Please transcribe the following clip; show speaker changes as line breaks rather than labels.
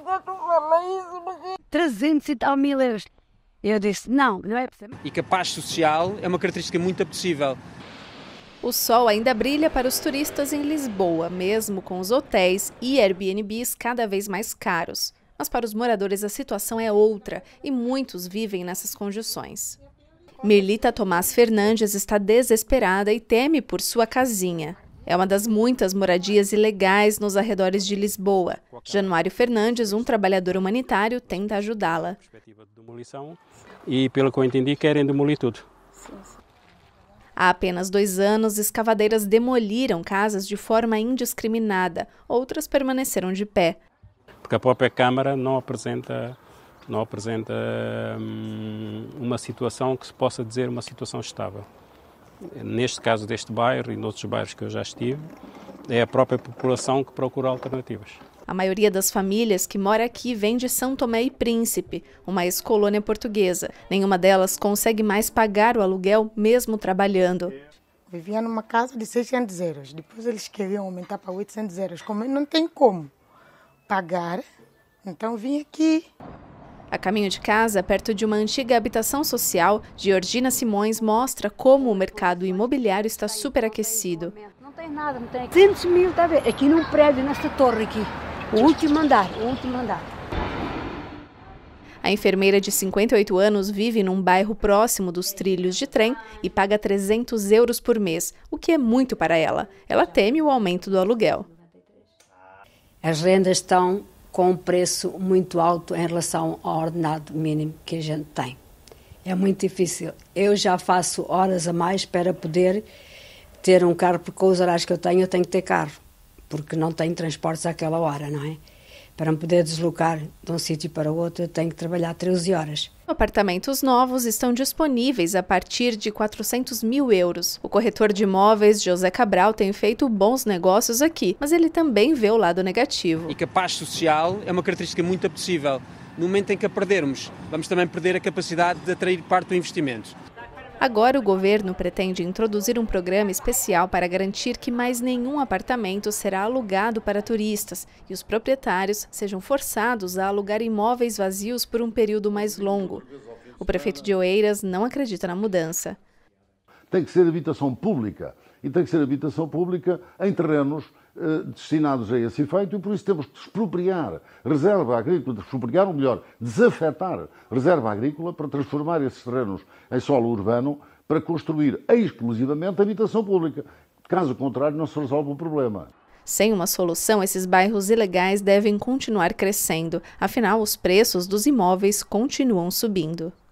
isso? Porque... 300 e tal mil euros. Eu disse, não, não é possível.
E paz social é uma característica muito apetecível.
O sol ainda
brilha para os turistas em Lisboa, mesmo com os hotéis e Airbnbs cada vez mais caros. Mas para os moradores a situação é outra e muitos vivem nessas condições. Melita Tomás Fernandes está desesperada e teme por sua casinha. É uma das muitas moradias ilegais nos arredores de Lisboa. Januário Fernandes, um trabalhador humanitário, tenta ajudá-la.
E, pelo que eu entendi, querem demolir tudo.
Há apenas dois anos, escavadeiras demoliram casas de forma indiscriminada, outras permaneceram de pé.
Porque a própria Câmara não apresenta, não apresenta hum, uma situação que se possa dizer uma situação estável neste caso deste bairro e noutros bairros que eu já estive, é a própria população que procura alternativas.
A maioria das famílias que mora aqui vem de São Tomé e Príncipe, uma ex-colônia portuguesa. Nenhuma delas consegue mais pagar o aluguel mesmo trabalhando.
Vivia numa casa de 600 euros, depois eles queriam aumentar para 800 euros. Como não tem como pagar,
então vim aqui. A caminho de casa, perto de uma antiga habitação social, Georgina Simões mostra como o mercado imobiliário está superaquecido.
Não tem nada, não tem.
200 mil, tá vendo? Aqui num prédio, nesta torre aqui. O último andar, o último andar. A enfermeira de 58 anos vive num bairro próximo dos trilhos de trem e paga 300 euros por mês, o que é muito para ela.
Ela teme o aumento do aluguel. As rendas estão com um preço muito alto em relação ao ordenado mínimo que a gente tem. É muito difícil. Eu já faço horas a mais para poder ter um carro, porque com os horários que eu tenho, eu tenho que ter carro, porque não tenho transportes àquela hora, não é? Para me poder deslocar de um sítio para o outro, eu tenho que trabalhar 13 horas.
Apartamentos novos estão disponíveis a partir de 400 mil euros. O corretor de imóveis José Cabral tem feito bons negócios aqui, mas ele também vê o lado negativo. E que a paz social é uma característica muito possível. No momento em que a perdermos, vamos também perder a capacidade de atrair parte do investimento. Agora, o governo pretende introduzir um programa especial para garantir que mais nenhum apartamento será alugado para turistas e os proprietários sejam forçados a alugar imóveis vazios por um período mais longo. O prefeito de Oeiras não acredita na mudança.
Tem que ser habitação pública e tem que ser habitação pública em terrenos eh, destinados a esse efeito e por isso temos que expropriar reserva agrícola, expropriar, ou melhor, desafetar reserva agrícola para transformar esses terrenos em solo urbano para construir exclusivamente habitação pública. Caso contrário, não se resolve o problema.
Sem uma solução, esses bairros ilegais devem continuar crescendo, afinal, os preços dos imóveis continuam subindo.